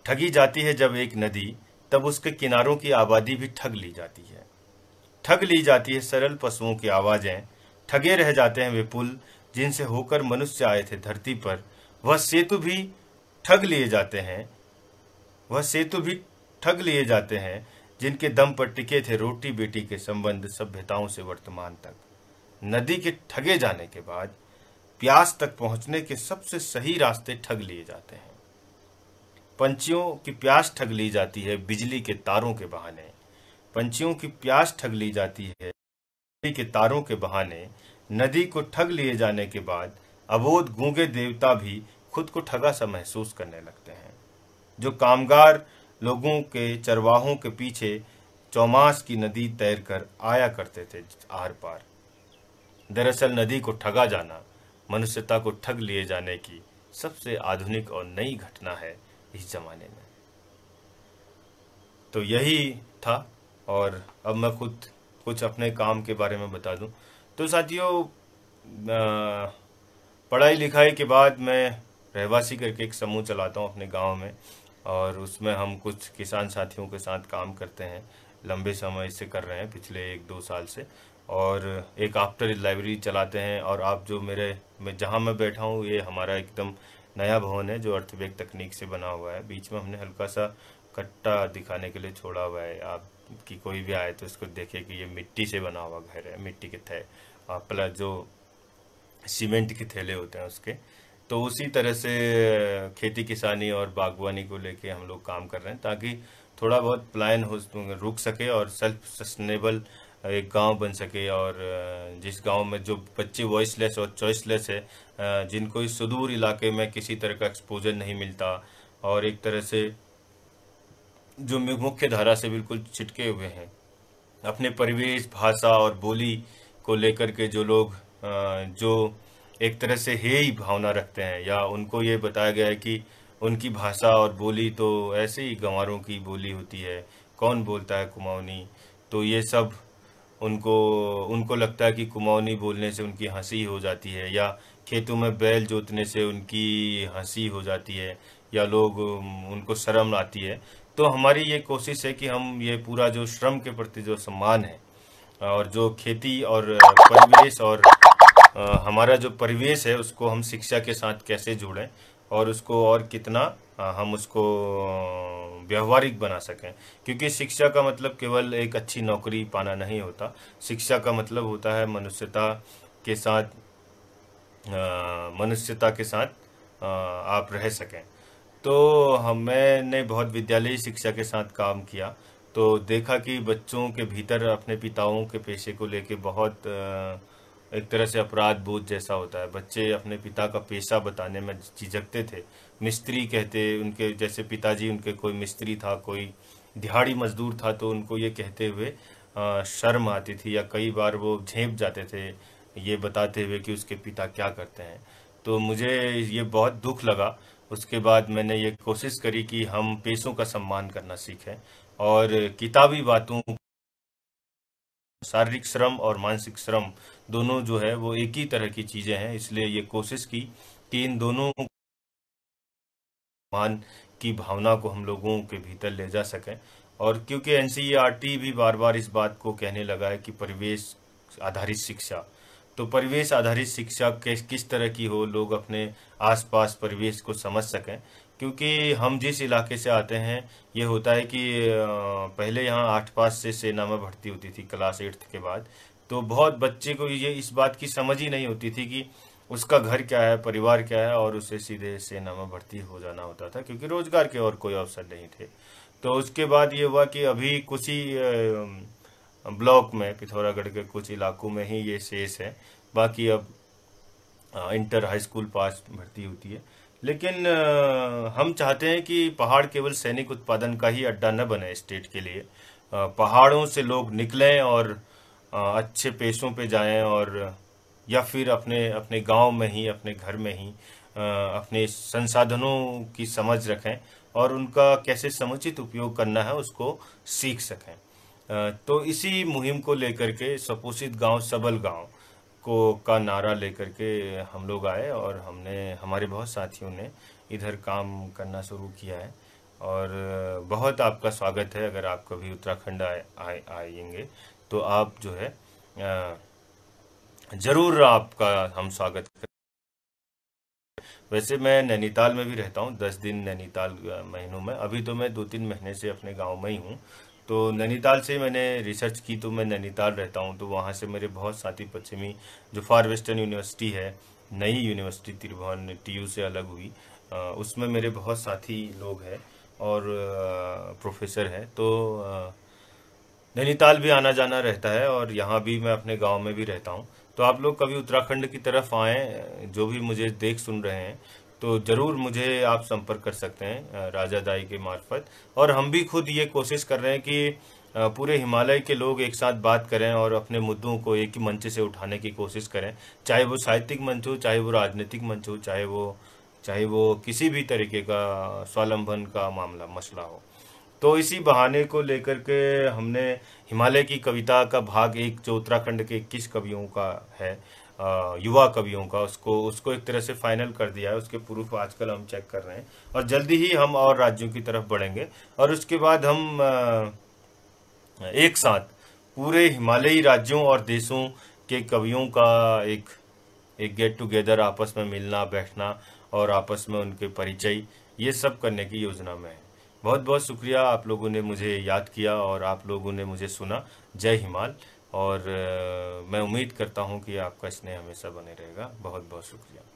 ठगी जाती है जब एक नदी तब उसके किनारों की आबादी भी ठग ली जाती है ठग ली जाती है सरल पशुओं की आवाज़ें ठगे रह जाते हैं वे पुल जिनसे होकर मनुष्य आए थे धरती पर वह सेतु भी ठग लिए जाते हैं वह सेतु भी ठग लिए जाते हैं जिनके दम पर टिके थे रोटी बेटी के संबंध सभ्यताओं से वर्तमान तक नदी के ठगे जाने के बाद प्यास तक पहुंचने के सबसे सही रास्ते ठग लिए जाते हैं पंछियों की प्यास ठग ली जाती है बिजली के तारों के बहाने पंछियों की प्यास ठग ली जाती है बिजली के तारों के बहाने नदी को ठग लिए जाने के बाद अबोध गूंगे देवता भी खुद को ठगा सा महसूस करने लगते हैं जो कामगार लोगों के चरवाहों के पीछे चौमास की नदी तैरकर आया करते थे आर पार दरअसल नदी को ठगा जाना मनुष्यता को ठग लिए जाने की सबसे आधुनिक और नई घटना है इस जमाने में तो यही था और अब मैं खुद कुछ अपने काम के बारे में बता दूं तो साथियों पढ़ाई लिखाई के बाद मैं रहवासी करके एक समूह चलाता हूं अपने गांव में और उसमें हम कुछ किसान साथियों के साथ काम करते हैं लंबे समय से कर रहे हैं पिछले एक दो साल से और एक आफ्टर लाइब्रेरी चलाते हैं और आप जो मेरे मैं जहाँ मैं बैठा हूँ ये हमारा एकदम नया भवन है जो अर्थवेग तकनीक से बना हुआ है बीच में हमने हल्का सा कट्टा दिखाने के लिए छोड़ा हुआ है आप कि कोई भी आए तो इसको देखे कि ये मिट्टी से बना हुआ घर है मिट्टी के थे प्लस जो सीमेंट के थैले होते हैं उसके तो उसी तरह से खेती किसानी और बागवानी को लेके हम लोग काम कर रहे हैं ताकि थोड़ा बहुत प्लान हो रुक सके और सेल्फ सस्टेनेबल एक गांव बन सके और जिस गांव में जो बच्चे वॉइसलेस और चॉइसलेस है जिनको इस सुदूर इलाके में किसी तरह का एक्सपोजर नहीं मिलता और एक तरह से जो मुख्य धारा से बिल्कुल छिटके हुए हैं अपने परिवेश भाषा और बोली को लेकर के जो लोग जो एक तरह से हे ही भावना रखते हैं या उनको ये बताया गया है कि उनकी भाषा और बोली तो ऐसे ही गंवारों की बोली होती है कौन बोलता है कुमाऊनी तो ये सब उनको उनको लगता है कि कुमाऊनी बोलने से उनकी हंसी हो जाती है या खेतों में बैल जोतने से उनकी हंसी हो जाती है या लोग उनको शर्म आती है तो हमारी ये कोशिश है कि हम ये पूरा जो श्रम के प्रति जो सम्मान है और जो खेती और परिवेश और हमारा जो परिवेश है उसको हम शिक्षा के साथ कैसे जोड़ें और उसको और कितना हम उसको व्यवहारिक बना सकें क्योंकि शिक्षा का मतलब केवल एक अच्छी नौकरी पाना नहीं होता शिक्षा का मतलब होता है मनुष्यता के साथ मनुष्यता के साथ आप रह सकें तो हम मैंने बहुत विद्यालयी शिक्षा के साथ काम किया तो देखा कि बच्चों के भीतर अपने पिताओं के पेशे को लेके बहुत आ, एक तरह से अपराध बोध जैसा होता है बच्चे अपने पिता का पेशा बताने में झिझकते थे मिस्त्री कहते उनके जैसे पिताजी उनके कोई मिस्त्री था कोई दिहाड़ी मजदूर था तो उनको ये कहते हुए शर्म आती थी या कई बार वो झेप जाते थे ये बताते हुए कि उसके पिता क्या करते हैं तो मुझे ये बहुत दुख लगा उसके बाद मैंने ये कोशिश करी कि हम पेशों का सम्मान करना सीखें और किताबी बातों शारीरिक श्रम और मानसिक श्रम दोनों जो है वो एक ही तरह की चीज़ें हैं इसलिए ये कोशिश की कि इन दोनों मान की भावना को हम लोगों के भीतर ले जा सकें और क्योंकि एन भी बार बार इस बात को कहने लगा है कि परिवेश आधारित शिक्षा तो परिवेश आधारित शिक्षा किस तरह की हो लोग अपने आसपास परिवेश को समझ सकें क्योंकि हम जिस इलाके से आते हैं ये होता है कि पहले यहाँ आठ पास से सेना में भर्ती होती थी क्लास एट्थ के बाद तो बहुत बच्चे को ये इस बात की समझ ही नहीं होती थी कि उसका घर क्या है परिवार क्या है और उसे सीधे सेना में भर्ती हो जाना होता था क्योंकि रोजगार के और कोई अवसर नहीं थे तो उसके बाद ये हुआ कि अभी कुछ ही ब्लॉक में पिथौरागढ़ के कुछ इलाकों में ही ये शेष है बाकी अब इंटर हाई स्कूल पास भर्ती होती है लेकिन हम चाहते हैं कि पहाड़ केवल सैनिक उत्पादन का ही अड्डा न बने स्टेट के लिए पहाड़ों से लोग निकलें और अच्छे पेशों पे जाएं और या फिर अपने अपने गांव में ही अपने घर में ही अपने संसाधनों की समझ रखें और उनका कैसे समुचित उपयोग करना है उसको सीख सकें तो इसी मुहिम को लेकर के सपोषित गांव सबल गांव को का नारा लेकर के हम लोग आए और हमने हमारे बहुत साथियों ने इधर काम करना शुरू किया है और बहुत आपका स्वागत है अगर आप कभी उत्तराखंड आए आएंगे तो आप जो है ज़रूर आपका हम स्वागत करें वैसे मैं नैनीताल में भी रहता हूँ दस दिन नैनीताल महीनों में अभी तो मैं दो तीन महीने से अपने गांव में ही हूँ तो नैनीताल से मैंने रिसर्च की तो मैं नैनीताल रहता हूँ तो वहाँ से मेरे बहुत साथी पश्चिमी जो फार वेस्टर्न यूनिवर्सिटी है नई यूनिवर्सिटी त्रिभुवन टी से अलग हुई उसमें मेरे बहुत साथी लोग हैं और प्रोफेसर हैं तो नैनीताल भी आना जाना रहता है और यहाँ भी मैं अपने गाँव में भी रहता हूँ तो आप लोग कभी उत्तराखंड की तरफ आएँ जो भी मुझे देख सुन रहे हैं तो ज़रूर मुझे आप संपर्क कर सकते हैं राजा दाई के मार्फत और हम भी खुद ये कोशिश कर रहे हैं कि पूरे हिमालय के लोग एक साथ बात करें और अपने मुद्दों को एक ही मंच से उठाने की कोशिश करें चाहे वो साहित्यिक मंच हो चाहे वो राजनीतिक मंच हो चाहे वो चाहे वो किसी भी तरीके का स्वालंबन का मामला मसला हो तो इसी बहाने को लेकर के हमने हिमालय की कविता का भाग एक जो उत्तराखंड के इक्कीस कवियों का है युवा कवियों का उसको उसको एक तरह से फाइनल कर दिया है उसके प्रूफ आजकल हम चेक कर रहे हैं और जल्दी ही हम और राज्यों की तरफ बढ़ेंगे और उसके बाद हम एक साथ पूरे हिमालयी राज्यों और देशों के कवियों का एक एक गेट टुगेदर आपस में मिलना बैठना और आपस में उनके परिचय ये सब करने की योजना में है बहुत बहुत शुक्रिया आप लोगों ने मुझे याद किया और आप लोगों ने मुझे सुना जय हिमाल और मैं उम्मीद करता हूँ कि आपका स्नेह हमेशा बने रहेगा बहुत बहुत शुक्रिया